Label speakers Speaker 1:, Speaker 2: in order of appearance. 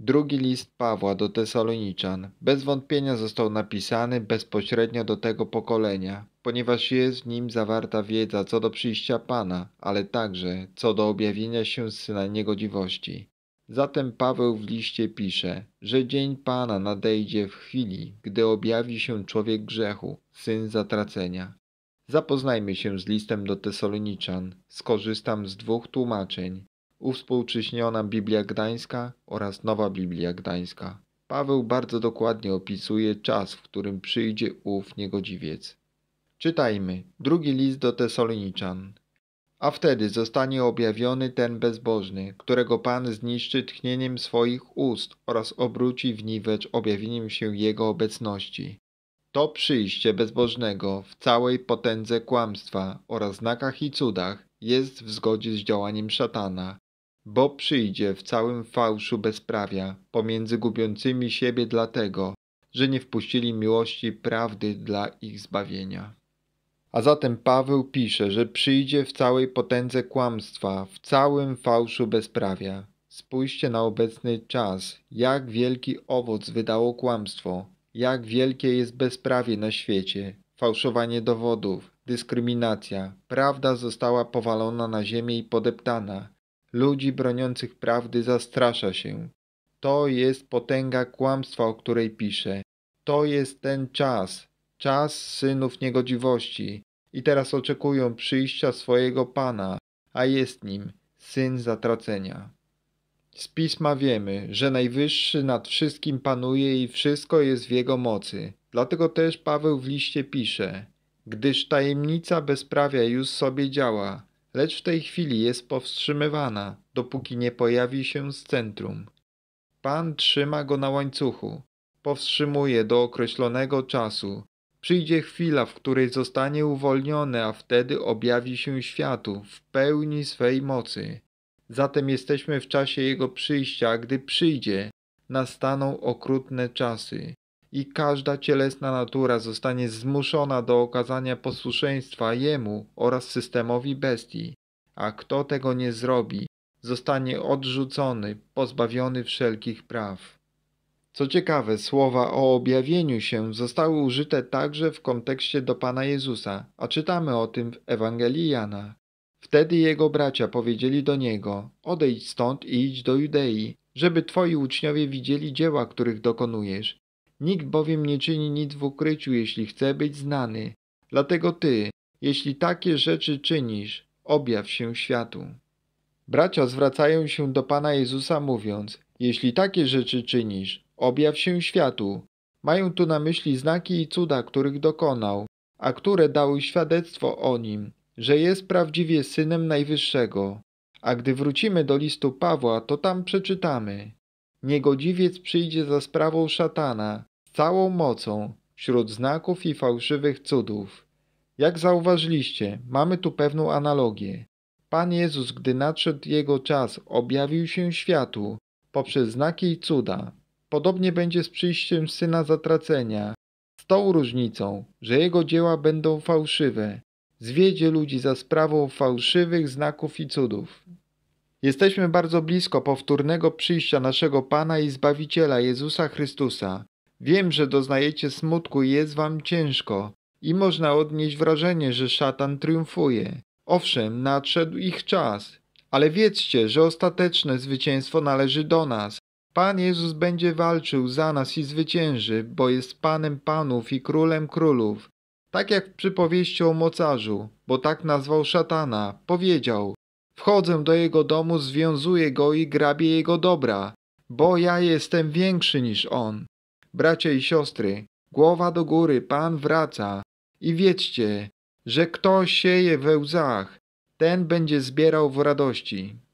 Speaker 1: Drugi list Pawła do Tesaloniczan bez wątpienia został napisany bezpośrednio do tego pokolenia, ponieważ jest w nim zawarta wiedza co do przyjścia Pana, ale także co do objawienia się syna niegodziwości. Zatem Paweł w liście pisze, że dzień Pana nadejdzie w chwili, gdy objawi się człowiek grzechu, syn zatracenia. Zapoznajmy się z listem do Tesaloniczan. Skorzystam z dwóch tłumaczeń. Uwspółczyśniona Biblia Gdańska oraz Nowa Biblia Gdańska. Paweł bardzo dokładnie opisuje czas, w którym przyjdzie ów niegodziwiec. Czytajmy drugi list do Tesoloniczan. A wtedy zostanie objawiony ten bezbożny, którego Pan zniszczy tchnieniem swoich ust oraz obróci w niwecz objawieniem się jego obecności. To przyjście bezbożnego w całej potędze kłamstwa oraz znakach i cudach jest w zgodzie z działaniem szatana, bo przyjdzie w całym fałszu bezprawia pomiędzy gubiącymi siebie dlatego, że nie wpuścili miłości prawdy dla ich zbawienia. A zatem Paweł pisze, że przyjdzie w całej potędze kłamstwa, w całym fałszu bezprawia. Spójrzcie na obecny czas, jak wielki owoc wydało kłamstwo, jak wielkie jest bezprawie na świecie, fałszowanie dowodów, dyskryminacja. Prawda została powalona na ziemię i podeptana ludzi broniących prawdy zastrasza się. To jest potęga kłamstwa, o której piszę. To jest ten czas, czas synów niegodziwości. I teraz oczekują przyjścia swojego Pana, a jest nim syn zatracenia. Z pisma wiemy, że Najwyższy nad wszystkim panuje i wszystko jest w jego mocy. Dlatego też Paweł w liście pisze: Gdyż tajemnica bezprawia już sobie działa, lecz w tej chwili jest powstrzymywana, dopóki nie pojawi się z centrum. Pan trzyma go na łańcuchu, powstrzymuje do określonego czasu. Przyjdzie chwila, w której zostanie uwolniony, a wtedy objawi się światu w pełni swej mocy. Zatem jesteśmy w czasie jego przyjścia, a gdy przyjdzie, nastaną okrutne czasy i każda cielesna natura zostanie zmuszona do okazania posłuszeństwa jemu oraz systemowi bestii, a kto tego nie zrobi, zostanie odrzucony, pozbawiony wszelkich praw. Co ciekawe, słowa o objawieniu się zostały użyte także w kontekście do Pana Jezusa, a czytamy o tym w Ewangelii Jana. Wtedy jego bracia powiedzieli do niego: Odejdź stąd i idź do Judei, żeby twoi uczniowie widzieli dzieła, których dokonujesz. Nikt bowiem nie czyni nic w ukryciu, jeśli chce być znany. Dlatego ty, jeśli takie rzeczy czynisz, objaw się światu. Bracia zwracają się do Pana Jezusa mówiąc: Jeśli takie rzeczy czynisz, objaw się światu. Mają tu na myśli znaki i cuda, których dokonał, a które dały świadectwo o nim, że jest prawdziwie synem Najwyższego. A gdy wrócimy do listu Pawła, to tam przeczytamy: Niegodziwiec przyjdzie za sprawą szatana, z całą mocą, wśród znaków i fałszywych cudów. Jak zauważyliście, mamy tu pewną analogię. Pan Jezus, gdy nadszedł Jego czas, objawił się światu poprzez znaki i cuda. Podobnie będzie z przyjściem Syna Zatracenia, z tą różnicą, że Jego dzieła będą fałszywe. Zwiedzie ludzi za sprawą fałszywych znaków i cudów. Jesteśmy bardzo blisko powtórnego przyjścia naszego Pana i Zbawiciela Jezusa Chrystusa. Wiem, że doznajecie smutku i jest wam ciężko, i można odnieść wrażenie, że szatan triumfuje. Owszem, nadszedł ich czas, ale wiedzcie, że ostateczne zwycięstwo należy do nas. Pan Jezus będzie walczył za nas i zwycięży, bo jest Panem Panów i Królem Królów. Tak jak w przypowieści o mocarzu, bo tak nazwał szatana, powiedział: Wchodzę do jego domu, związuję go i grabię jego dobra, bo ja jestem większy niż on. Bracia i siostry, głowa do góry, Pan wraca. I wiedzcie, że kto sieje we łzach, ten będzie zbierał w radości.